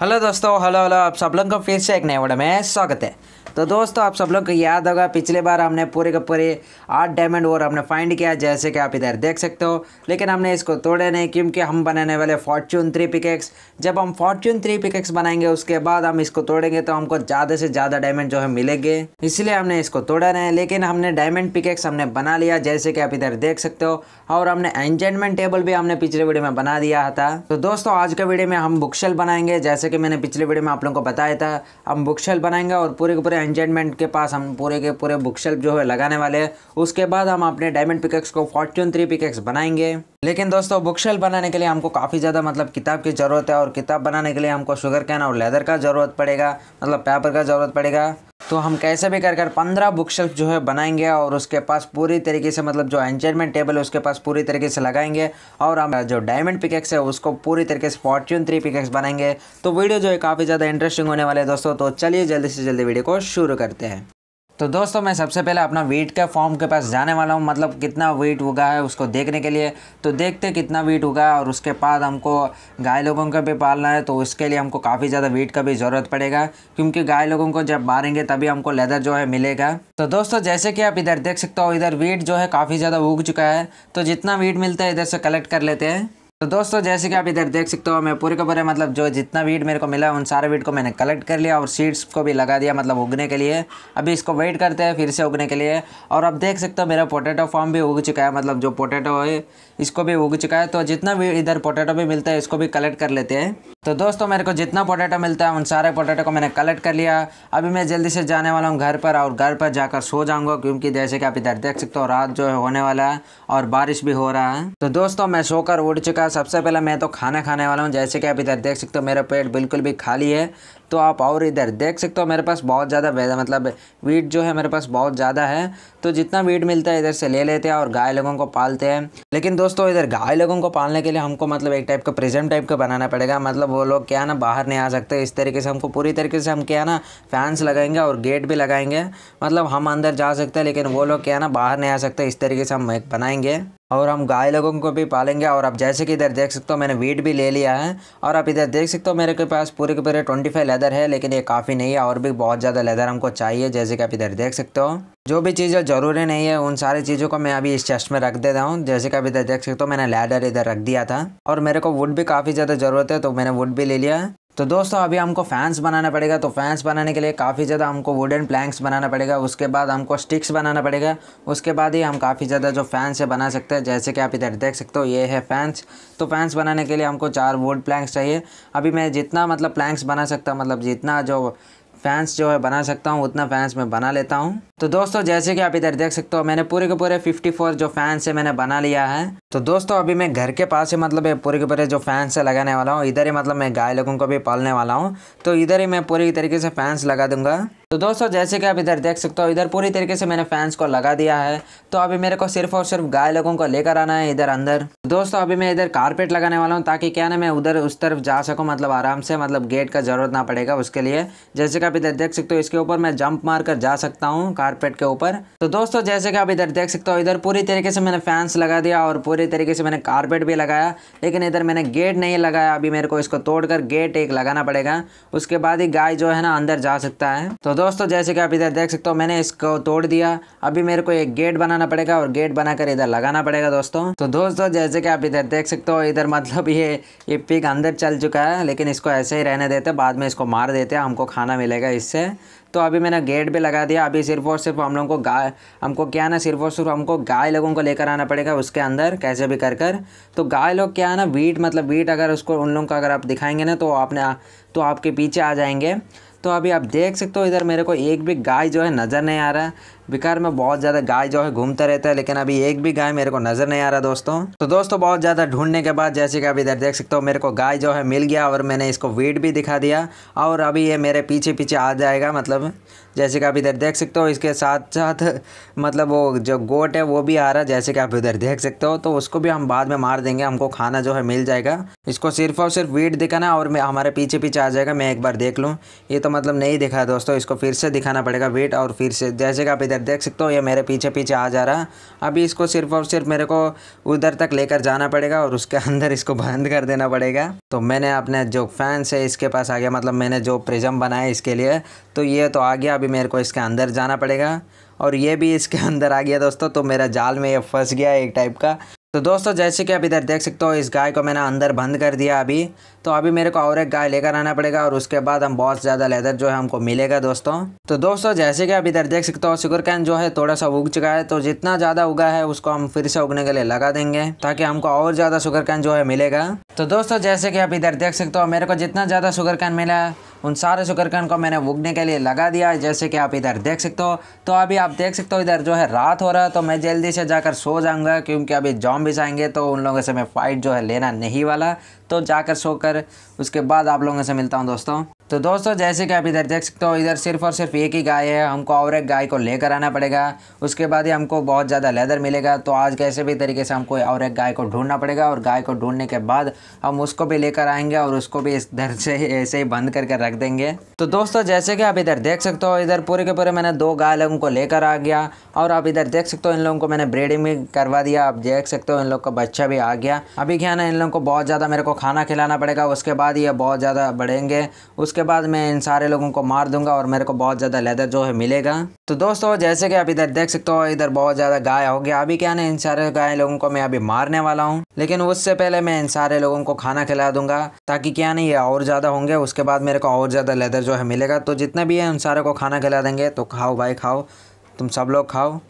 hello दोस्तों hello hello आप सब लोगों का फिर से एक नए वीडियो में स्वागत है तो दोस्तों आप सब लोग को याद होगा पिछले बार हमने पूरे के पूरे आठ डायमंड और हमने फाइंड किया जैसे कि आप इधर देख सकते हो लेकिन हमने इसको तोड़े नहीं क्योंकि हम बनाने वाले फॉर्च्यून थ्री पिकेक्स जब हम फॉर्च्यून थ्री पिकेक्स बनाएंगे उसके बाद हम इसको तोड़ेंगे तो हमको ज़्यादा से ज़्यादा डायमंड जो है मिलेंगे इसलिए हमने इसको तोड़ा नहीं लेकिन हमने डायमंड पिकेक्स हमने बना लिया जैसे कि आप इधर देख सकते हो और हमने एंजॉयमेंट टेबल भी हमने पिछले वीडियो में बना दिया था तो दोस्तों आज के वीडियो में हम बुकशेल बनाएंगे जैसे कि मैंने पिछले वीडियो में आप लोगों को बताया था हम बुकशेल बनाएंगे और पूरे के पूरे एंजेंटमेंट के पास हम पूरे के पूरे बुक शेल्फ जो है लगाने वाले हैं उसके बाद हम अपने डायमंड पिकेक्स को फॉर्च्यून थ्री पिकेक्स बनाएंगे लेकिन दोस्तों बुक शेल्फ बनाने के लिए हमको काफ़ी ज़्यादा मतलब किताब की ज़रूरत है और किताब बनाने के लिए हमको शुगर कैन और लेदर का ज़रूरत पड़ेगा मतलब पेपर का ज़रूरत पड़ेगा तो हम कैसे भी कर कर पंद्रह बुक शेल्फ जो है बनाएंगे और उसके पास पूरी तरीके से मतलब जो एंजॉयमेंट टेबल है उसके पास पूरी तरीके से लगाएंगे और हम जो डायमंड पिकेक्स है उसको पूरी तरीके से फॉर्च्यून थ्री पिकेक्स बनाएंगे तो वीडियो जो है काफ़ी ज़्यादा इंटरेस्टिंग होने वाले दोस्तों तो चलिए जल्दी से जल्दी वीडियो को शुरू करते हैं तो दोस्तों मैं सबसे पहले अपना वेट का फॉर्म के पास जाने वाला हूँ मतलब कितना वेट होगा है उसको देखने के लिए तो देखते कितना वेट होगा और उसके बाद हमको गाय लोगों का भी पालना है तो उसके लिए हमको काफ़ी ज़्यादा वेट का भी ज़रूरत पड़ेगा क्योंकि गाय लोगों को जब मारेंगे तभी हमको लेदर जो है मिलेगा तो दोस्तों जैसे कि आप इधर देख सकते हो इधर वेट जो है काफ़ी ज़्यादा उग चुका है तो जितना वेट मिलता है इधर से कलेक्ट कर लेते हैं तो दोस्तों जैसे कि आप इधर देख सकते हो मैं पूरे के पूरे मतलब जो जितना वीड मेरे को मिला उन सारे वीड को मैंने कलेक्ट कर लिया और सीड्स को भी लगा दिया मतलब उगने के लिए अभी इसको वेट करते हैं फिर से उगने के लिए और अब देख सकते हो मेरा पोटैटो फार्म भी उग चुका है मतलब जो पोटैटो है इसको भी उग चुका है तो जितना भी इधर पोटैटो भी मिलता है इसको भी कलेक्ट कर लेते हैं तो दोस्तों मेरे को जितना पोटैटो मिलता है उन सारे पोटैटो को मैंने कलेक्ट कर लिया अभी मैं जल्दी से जाने वाला हूँ घर पर और घर पर जाकर सो जाऊँगा क्योंकि जैसे कि आप इधर देख सकते हो रात जो है होने वाला है और बारिश भी हो रहा है तो दोस्तों मैं सोकर उड़ चुका नमस्कार सबसे पहले मैं तो खाना खाने वाला हूँ जैसे कि आप इधर देख सकते हो मेरा पेट बिल्कुल भी खाली है तो आप और इधर देख सकते हो मेरे पास बहुत ज़्यादा मतलब वीट जो है मेरे पास बहुत ज़्यादा है तो जितना वीट मिलता है इधर से ले लेते हैं और गाय लोगों को पालते हैं लेकिन दोस्तों इधर गाय लोगों को पालने के लिए हमको मतलब एक टाइप का प्रिजम टाइप का बनाना पड़ेगा मतलब वो लोग क्या ना बाहर नहीं आ सकते इस तरीके से हमको पूरी तरीके से हम क्या ना फैंस लगाएंगे और गेट भी लगाएंगे मतलब हम अंदर जा सकते हैं लेकिन वो लोग क्या ना बाहर नहीं आ सकते इस तरीके से हम एक बनाएंगे और हम गाय लोगों को भी पालेंगे और आप जैसे कि इधर देख सकते हो मैंने वीट भी ले लिया है और आप इधर देख सकते हो मेरे के पास पूरे के पूरे ट्वेंटी फाइव लेदर है लेकिन ये काफ़ी नहीं है और भी बहुत ज़्यादा लेदर हमको चाहिए जैसे कि आप इधर देख सकते हो जो भी चीज़ें ज़रूरी नहीं है उन सारी चीज़ों को मैं अभी इस चेस्ट में रख देता हूँ जैसे कि अभी देख सकते हो मैंने लैडर इधर रख दिया था और मेरे को वुड भी काफ़ी ज़्यादा ज़रूरत है तो मैंने वुड भी ले लिया तो दोस्तों अभी हमको फैंस बनाना पड़ेगा तो फैंस बनाने के लिए काफ़ी ज़्यादा हमको वुडन प्लैंक्स बनाना पड़ेगा उसके बाद हमको स्टिक्स बनाना पड़ेगा उसके बाद ही हम काफ़ी ज़्यादा जो फैंस है बना सकते हैं जैसे कि आप इधर देख सकते हो ये है फैंस तो फैंस बनाने के लिए हमको चार वुड प्लैंक्स चाहिए अभी मैं जितना मतलब प्लैंक्स बना सकता मतलब जितना जो फैंस जो है बना सकता हूँ उतना फैंस मैं बना लेता हूँ तो दोस्तों जैसे कि आप इधर देख सकते हो मैंने पूरे के पूरे 54 जो फैंस है मैंने बना लिया है तो दोस्तों अभी मैं घर के पास ही मतलब पूरे के पूरे जो फैंस है लगाने वाला हूँ इधर ही मतलब मैं गाय लोगों को भी पालने वाला हूँ तो इधर ही मैं पूरी तरीके से फैंस लगा दूंगा तो दोस्तों जैसे कि आप इधर देख सकते हो इधर पूरी तरीके से मैंने फैंस को लगा दिया है तो अभी मेरे को सिर्फ और सिर्फ गाय लोगों को लेकर आना है इधर अंदर दोस्तों अभी मैं इधर कारपेट लगाने वाला हूँ ताकि क्या ना मैं उधर उस तरफ जा सकूँ मतलब आराम से मतलब गेट का जरूरत ना पड़ेगा उसके लिए जैसे कि आप इधर देख सकते हो इसके ऊपर मैं जंप मार कर जा सकता हूँ कारपेट के ऊपर तो दोस्तों जैसे कि आप इधर देख सकते हो इधर पूरी तरीके से मैंने फैंस लगा दिया और पूरी पूरी तरीके से मैंने कारपेट भी लगाया लेकिन इधर मैंने गेट नहीं लगाया अभी मेरे को इसको तोड़कर गेट एक लगाना पड़ेगा उसके बाद ही गाय जो है ना अंदर जा सकता है तो दोस्तों जैसे कि आप इधर देख सकते हो मैंने इसको तोड़ दिया अभी मेरे को एक गेट बनाना पड़ेगा और गेट बनाकर इधर लगाना पड़ेगा दोस्तों तो दोस्तों जैसे कि आप इधर देख सकते हो इधर मतलब ये ये पिक अंदर चल चुका है लेकिन इसको ऐसे ही रहने देते बाद में इसको मार देते हमको खाना मिलेगा इससे तो अभी मैंने गेट भी लगा दिया अभी सिर्फ और सिर्फ हम लोगों को गाय हमको क्या ना सिर्फ और सिर्फ हमको गाय लोगों को लेकर आना पड़ेगा उसके अंदर कैसे भी कर कर तो गाय लोग क्या है ना वीट मतलब वीट अगर उसको उन लोगों को अगर आप दिखाएंगे ना तो आपने तो आपके पीछे आ जाएंगे तो अभी आप देख सकते हो इधर मेरे को एक भी गाय जो है नज़र नहीं आ रहा बिकार में बहुत ज़्यादा गाय जो है घूमता रहता है लेकिन अभी एक भी गाय मेरे को नज़र नहीं आ रहा दोस्तों तो दोस्तों बहुत ज़्यादा ढूंढने के बाद जैसे कि आप इधर देख सकते हो मेरे को गाय जो है मिल गया और मैंने इसको वेट भी दिखा दिया और अभी ये मेरे पीछे पीछे आ जाएगा मतलब जैसे कि आप इधर देख सकते हो इसके साथ साथ मतलब वो जो गोट है वो भी आ रहा है जैसे कि आप इधर देख सकते हो तो उसको भी हम बाद में मार देंगे हमको खाना जो है मिल जाएगा इसको सिर्फ और सिर्फ वेट दिखाना और मैं हमारे पीछे पीछे आ जाएगा मैं एक बार देख लूँ ये तो मतलब नहीं दिखा दोस्तों इसको फिर से दिखाना पड़ेगा वेट और फिर से जैसे कि आप इधर देख सकते हो ये मेरे पीछे पीछे आ जा रहा है अभी इसको सिर्फ और सिर्फ मेरे को उधर तक लेकर जाना पड़ेगा और उसके अंदर इसको बंद कर देना पड़ेगा तो मैंने अपने जो फैंस है इसके पास आ गया मतलब मैंने जो प्रिजम बनाया इसके लिए तो ये तो आ गया अभी मेरे को इसके अंदर जाना पड़ेगा और ये भी इसके अंदर आ गया दोस्तों तो मेरा जाल में ये फंस गया एक टाइप का तो दोस्तों जैसे कि आप इधर देख सकते हो इस गाय को मैंने अंदर बंद कर दिया अभी तो अभी मेरे को और एक गाय लेकर आना पड़ेगा और उसके बाद हम बहुत ज़्यादा लेदर जो है हमको मिलेगा दोस्तों तो दोस्तों जैसे कि आप इधर देख सकते हो शुगर कैन जो है थोड़ा सा उग चुका है तो जितना ज़्यादा उगा है उसको हम फिर से उगने के लिए लगा देंगे ताकि हमको और ज़्यादा शुगर कैन जो है मिलेगा तो दोस्तों जैसे कि आप इधर देख सकते हो मेरे को जितना ज़्यादा शुगर कैन मिला उन सारे सुगरकन को मैंने उगने के लिए लगा दिया है जैसे कि आप इधर देख सकते हो तो अभी आप देख सकते हो इधर जो है रात हो रहा है तो मैं जल्दी से जाकर सो जाऊँगा क्योंकि अभी भी जाएंगे तो उन लोगों से मैं फ़ाइट जो है लेना नहीं वाला तो जाकर सोकर उसके बाद आप लोगों से मिलता हूँ दोस्तों तो दोस्तों जैसे कि आप इधर देख सकते हो इधर सिर्फ और सिर्फ एक ही गाय है हमको और एक गाय को लेकर आना पड़ेगा उसके बाद ही हमको बहुत ज़्यादा लेदर मिलेगा तो आज कैसे भी तरीके से हमको और एक गाय को ढूंढना पड़ेगा और गाय को ढूंढने के बाद हम उसको भी लेकर आएंगे और उसको भी इस इधर से ऐसे ही बंद करके रख देंगे तो दोस्तों जैसे कि आप इधर देख सकते हो इधर पूरे के पूरे मैंने दो गाय लोगों को लेकर आ गया और आप इधर देख सकते हो इन लोगों को मैंने ब्रीडिंग भी करवा दिया आप देख सकते हो इन लोग का बच्चा भी आ गया अभी क्या ना इन लोगों को बहुत ज़्यादा मेरे को खाना खिलाना पड़ेगा उसके बाद ये बहुत ज़्यादा बढ़ेंगे उसके उसके बाद मैं इन सारे लोगों को मार दूंगा और मेरे को बहुत ज़्यादा लेदर जो है मिलेगा तो दोस्तों जैसे कि आप इधर देख सकते हो इधर बहुत ज़्यादा गाय हो गया अभी क्या ना इन सारे गाय लोगों को मैं अभी मारने वाला हूँ लेकिन उससे पहले मैं इन सारे लोगों को खाना खिला दूंगा ताकि क्या नहीं ये और ज़्यादा होंगे उसके बाद मेरे को और ज़्यादा लेदर जो है मिलेगा तो जितने भी है उन सारे को खाना खिला देंगे तो खाओ भाई खाओ तुम सब लोग खाओ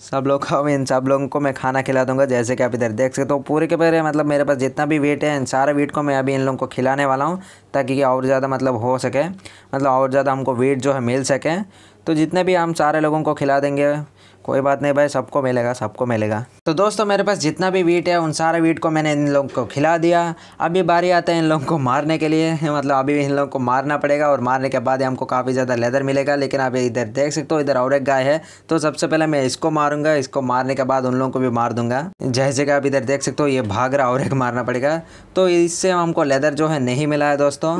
सब लोग को इन सब लोगों को मैं खाना खिला दूंगा जैसे कि आप इधर देख सकते हो तो पूरे के पूरे मतलब मेरे पास जितना भी वेट है इन सारे वेट को मैं अभी इन लोगों को खिलाने वाला हूँ ताकि और ज़्यादा मतलब हो सके मतलब और ज़्यादा हमको वेट जो है मिल सके तो जितने भी हम सारे लोगों को खिला देंगे कोई बात नहीं भाई सबको मिलेगा सबको मिलेगा तो दोस्तों मेरे पास जितना भी वीट है उन सारे वीट को मैंने इन लोगों को खिला दिया अभी बारी आता है इन लोगों को मारने के लिए मतलब अभी इन लोगों को मारना पड़ेगा और मारने के बाद हमको काफ़ी ज़्यादा लेदर मिलेगा लेकिन आप इधर देख सकते हो इधर और एक गाय है तो सबसे पहले मैं इसको मारूंगा इसको मारने के बाद उन लोगों को भी मार दूंगा जैसे कि आप इधर देख सकते हो ये भाग रहा और एक मारना पड़ेगा तो इससे हमको लेदर जो है नहीं मिला है दोस्तों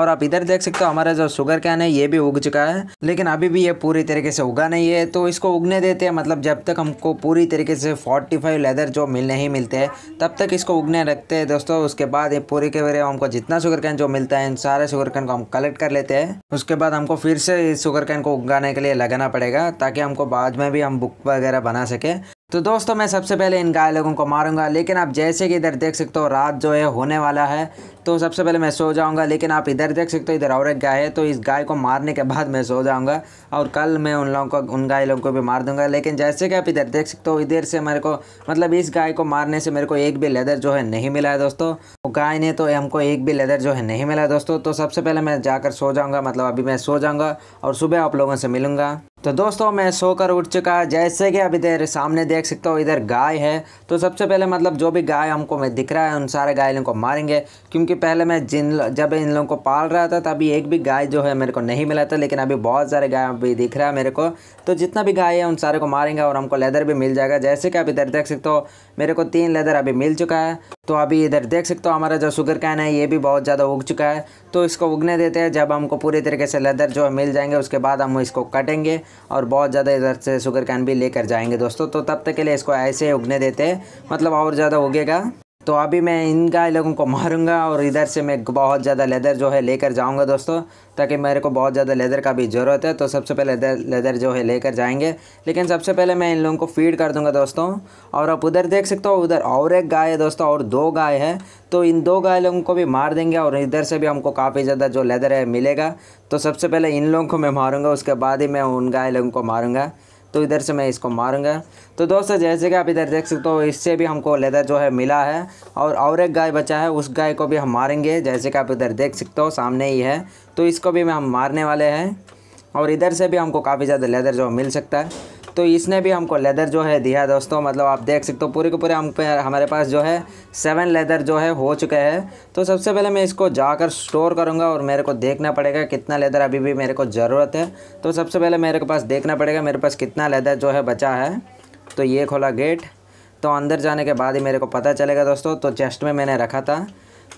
और आप इधर देख सकते हो हमारा जो शुगर कैन है ये भी उग चुका है लेकिन अभी भी ये पूरी तरीके से उगा नहीं है तो इसको उगने देते हैं मतलब जब तक हमको पूरी तरीके से 45 लेदर जो मिल नहीं मिलते हैं तब तक इसको उगने रखते हैं दोस्तों उसके बाद ये पूरे के वे हमको जितना शुगर कैन जो मिलता है इन सारे शुगर कैन को हम कलेक्ट कर लेते हैं उसके बाद हमको फिर से इस शुगर कैन को उगाने के लिए लगाना पड़ेगा ताकि हमको बाद में भी हम बुक वगैरह बना सकें तो दोस्तों मैं सबसे पहले इन गाय लोगों को मारूंगा लेकिन आप जैसे कि इधर देख सकते हो रात जो है होने वाला है तो सबसे पहले मैं सो जाऊंगा लेकिन आप इधर देख सकते हो इधर और एक गाय है तो इस गाय को मारने के बाद मैं सो जाऊंगा और कल मैं उन लोगों को उन गाय लोगों को भी मार दूंगा लेकिन जैसे कि आप इधर देख सकते हो इधर से मेरे को मतलब इस गाय को मारने से मेरे को एक भी लेदर जो है नहीं मिला है दोस्तों गाय ने तो हमको एक भी लेदर जो है नहीं मिला दोस्तों तो सबसे पहले मैं जाकर सो जाऊँगा मतलब अभी मैं सो जाऊँगा और सुबह आप लोगों से मिलूँगा तो दोस्तों मैं सोकर उठ चुका है जैसे कि अब इधर सामने देख सकते हो इधर गाय है तो सबसे पहले मतलब जो भी गाय हमको मैं दिख रहा है उन सारे गाय को मारेंगे क्योंकि पहले मैं जिन जब इन लोगों को पाल रहा था तभी एक भी गाय जो है मेरे को नहीं मिला था लेकिन अभी बहुत सारे गाय अभी दिख रहा है मेरे को तो जितना भी गाय है उन सारे को मारेंगे और हमको लेदर भी मिल जाएगा जैसे कि आप इधर देख सकते हो मेरे को तीन लेदर अभी मिल चुका है तो अभी इधर देख सकते हो हमारा जो शुगर कैन है ये भी बहुत ज़्यादा उग चुका है तो इसको उगने देते हैं जब हमको पूरी तरीके से लेदर जो है मिल जाएंगे उसके बाद हम इसको कटेंगे और बहुत ज़्यादा इधर से शुगर कैन भी लेकर जाएंगे दोस्तों तो तब तक के लिए इसको ऐसे उगने देते हैं मतलब और ज़्यादा उगेगा तो अभी मैं इनका लोगों को मारूंगा और इधर से मैं बहुत ज़्यादा लेदर जो है लेकर जाऊंगा दोस्तों ताकि मेरे को बहुत ज़्यादा लेदर का भी ज़रूरत है तो सबसे पहले लेदर लेदर जो है लेकर जाएंगे लेकिन सबसे पहले मैं इन लोगों को फीड कर दूंगा दोस्तों और आप उधर देख सकते हो उधर और एक गाय है दोस्तों और दो गाय है तो इन दो गाय लोगों को भी मार देंगे और इधर से भी हमको काफ़ी ज़्यादा जो लेदर है मिलेगा तो सबसे पहले इन लोगों को मैं मारूँगा उसके बाद ही मैं उन गाय लोगों को मारूँगा तो इधर से मैं इसको मारूंगा तो दोस्तों जैसे कि आप इधर देख सकते हो इससे भी हमको लेदर जो है मिला है और और एक गाय बचा है उस गाय को भी हम मारेंगे जैसे कि आप इधर देख सकते हो सामने ही है तो इसको भी हम मारने वाले हैं और इधर से भी हमको काफ़ी ज़्यादा लेदर जो मिल सकता है तो इसने भी हमको लेदर जो है दिया दोस्तों मतलब आप देख सकते हो पूरे के पूरे हम पे हमारे पास जो है सेवन लेदर जो है हो चुके हैं तो सबसे पहले मैं इसको जाकर स्टोर करूँगा और मेरे को देखना पड़ेगा कितना लेदर अभी भी मेरे को ज़रूरत है तो सबसे पहले मेरे को पास देखना पड़ेगा मेरे पास कितना लेदर जो है बचा है तो ये खोला गेट तो अंदर जाने के बाद ही मेरे को पता चलेगा दोस्तों तो चेस्ट में मैंने रखा था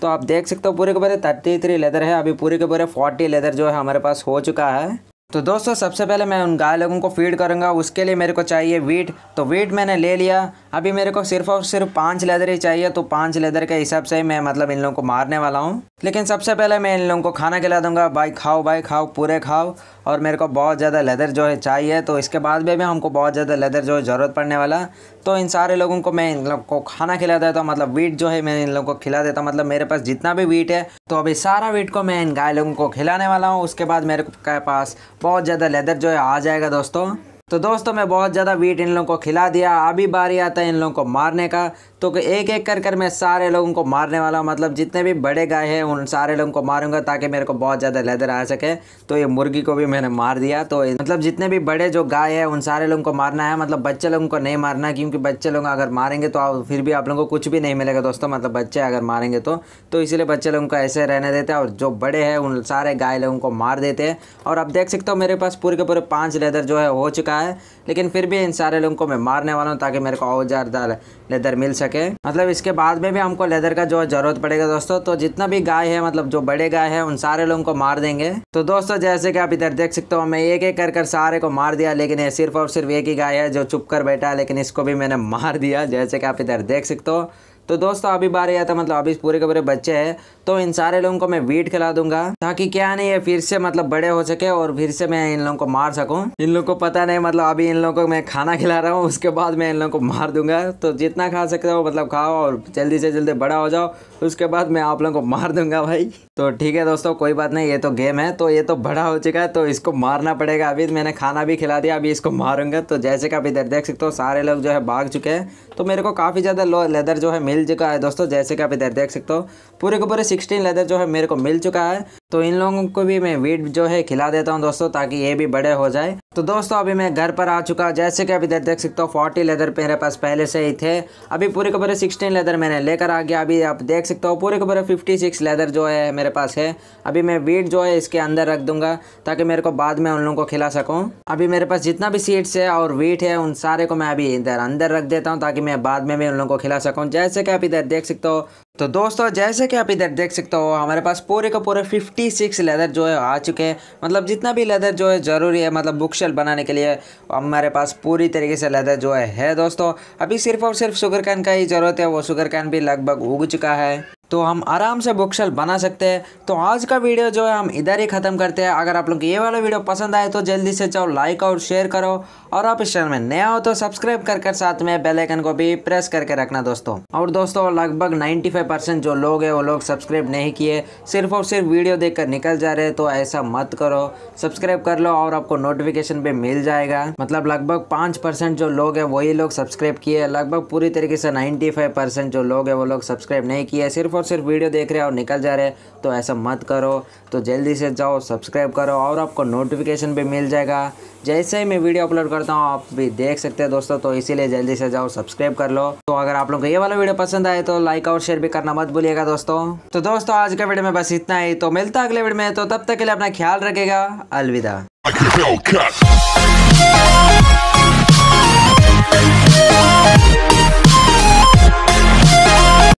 तो आप देख सकते हो पूरे के पूरे थर्टी थ्री लेदर है अभी पूरे के पूरे फोर्टी लेदर जो है हमारे पास हो चुका है तो दोस्तों सबसे पहले मैं उन गाय लोगों को फीड करूँगा उसके लिए मेरे को चाहिए वीट तो वीट मैंने ले लिया अभी मेरे को सिर्फ और सिर्फ पाँच लेदर ही चाहिए तो पाँच लेदर के हिसाब से मैं मतलब इन लोगों को मारने वाला हूँ लेकिन सबसे पहले मैं इन लोगों को खाना खिला दूंगा भाई खाओ भाई खाओ पूरे खाओ और मेरे को बहुत ज़्यादा लेदर जो है चाहिए तो इसके बाद भी हमको बहुत ज़्यादा लेदर जो है ज़रूरत पड़ने वाला तो इन सारे लोगों को मैं इन लोग को खाना खिला देता हूँ मतलब वीट जो है मैं इन लोगों को खिला देता हूँ मतलब मेरे पास जितना भी वीट है तो अभी सारा वीट को मैं इन गाय लोगों को खिलाने वाला हूँ उसके बाद मेरे पास बहुत ज़्यादा लेदर जो है आ जाएगा दोस्तों तो दोस्तों मैं बहुत ज़्यादा वीट इन लोगों को खिला दिया अभी बारी आता है इन लोगों को मारने का तो एक एक कर कर मैं सारे लोगों को मारने वाला हूँ मतलब जितने भी बड़े गाय हैं उन सारे लोगों को मारूंगा ताकि मेरे को बहुत ज़्यादा लेदर आ सके तो ये मुर्गी को भी मैंने मार दिया तो मतलब जितने भी बड़े जो गाय है उन सारे लोगों को मारना है मतलब बच्चे लोगों को नहीं मारना क्योंकि बच्चे लोग अगर मारेंगे तो फिर भी आप लोगों को कुछ भी नहीं मिलेगा दोस्तों मतलब बच्चे अगर मारेंगे तो तो इसीलिए बच्चे लोगों को ऐसे रहने देते हैं और जो बड़े हैं उन सारे गाय लोगों को मार देते हैं और अब देख सकते हो मेरे पास पूरे के पूरे पाँच लेदर जो है हो चुका है लेकिन फिर भी इन सारे लोगों को मैं मारने वाला हूँ ताकि मेरे को और ज़्यादा लेदर मिल सके सके मतलब इसके बाद में भी हमको लेदर का जो जरूरत पड़ेगा दोस्तों तो जितना भी गाय है मतलब जो बड़े गाय है उन सारे लोगों को मार देंगे तो दोस्तों जैसे कि आप इधर देख सकते हो मैं एक एक कर कर सारे को मार दिया लेकिन सिर्फ और सिर्फ एक ही गाय है जो चुप कर बैठा है लेकिन इसको भी मैंने मार दिया जैसे कि आप इधर देख सकते हो तो दोस्तों अभी बार आया था मतलब अभी पूरे के पूरे बच्चे हैं तो इन सारे लोगों को मैं वीट खिला दूंगा ताकि क्या नहीं ये फिर से मतलब बड़े हो सके और फिर से मैं इन लोगों को मार सकूँ इन लोगों को पता नहीं मतलब अभी इन लोगों को मैं खाना खिला रहा हूँ उसके बाद मैं इन लोगों को मार दूंगा तो जितना खा सकते हो मतलब खाओ और जल्दी से जल्दी बड़ा हो जाओ उसके बाद मैं आप लोगों को मार दूंगा भाई तो ठीक है दोस्तों कोई बात नहीं ये तो गेम है तो ये तो बड़ा हो चुका है तो इसको मारना पड़ेगा अभी मैंने खाना भी खिला दिया अभी इसको मारूंगा तो जैसे कि आप इधर देख सकते हो सारे लोग जो है भाग चुके हैं तो मेरे को काफ़ी ज़्यादा लेदर जो है मिल चुका है दोस्तों जैसे कि आप इधर देख सकते हो पूरे के पूरे सिक्सटीन लेदर जो है मेरे को मिल चुका है तो इन लोगों को भी मैं वीट जो है खिला देता हूँ दोस्तों ताकि ये भी बड़े हो जाए तो दोस्तों अभी मैं घर पर आ चुका जैसे कि अभी देख सकते हो फोर्टी लेदर मेरे पास पहले से ही थे अभी पूरे के पूरे 16 लेदर मैंने लेकर आ गया अभी आप देख सकते हो पूरे के पूरे फिफ्टी सिक्स लेदर जो है मेरे पास है अभी मैं वीट जो है इसके अंदर रख दूंगा ताकि मेरे को बाद में उन लोगों को खिला सकूँ अभी मेरे पास जितना भी सीड्स है और वीट है उन सारे को मैं अभी इधर अंदर रख देता हूँ ताकि मैं बाद में भी उन लोगों को खिला सकूँ जैसे कि आप इधर देख सकते हो तो दोस्तों जैसे कि आप इधर देख सकते हो हमारे पास पूरे का पूरे 56 लेदर जो है आ चुके हैं मतलब जितना भी लेदर जो है ज़रूरी है मतलब बुक शेल बनाने के लिए हमारे पास पूरी तरीके से लेदर जो है है दोस्तों अभी सिर्फ और सिर्फ शुगर कैन का ही ज़रूरत है वो शुगर कैन भी लगभग उग चुका है तो हम आराम से बुक शेल्फ बना सकते हैं तो आज का वीडियो जो है हम इधर ही ख़त्म करते हैं अगर आप लोग ये वाला वीडियो पसंद आए तो जल्दी से जाओ लाइक और शेयर करो और आप इस चैनल में नया हो तो सब्सक्राइब कर कर साथ में बेल आइकन को भी प्रेस करके रखना दोस्तों और दोस्तों लगभग 95 परसेंट जो लोग हैं वो लोग सब्सक्राइब नहीं किए सिर्फ और सिर्फ वीडियो देख कर निकल जा रहे तो ऐसा मत करो सब्सक्राइब कर लो और आपको नोटिफिकेशन भी मिल जाएगा मतलब लगभग पाँच परसेंट जो लोग हैं वही लोग सब्सक्राइब किए लगभग पूरी तरीके से नाइन्टी फाइव परसेंट जो लोग हैं वो लोग सब्सक्राइब नहीं किए सिर्फ और सिर्फ वीडियो देख रहे हो और निकल जा रहे हैं तो ऐसा मत करो तो जल्दी से जाओ सब्सक्राइब करो और आपको नोटिफिकेशन भी मिल जाएगा जैसे ही मैं वीडियो अपलोड करता हूँ आप भी देख सकते हैं दोस्तों तो इसीलिए जल्दी से जाओ सब्सक्राइब कर लो तो अगर आप लोग को ये वाला वीडियो पसंद आए तो लाइक और शेयर भी करना मत भूलिएगा दोस्तों तो दोस्तों आज का वीडियो में बस इतना ही तो मिलता अगले वीडियो में तो तब तक के लिए अपना ख्याल रखेगा अलविदा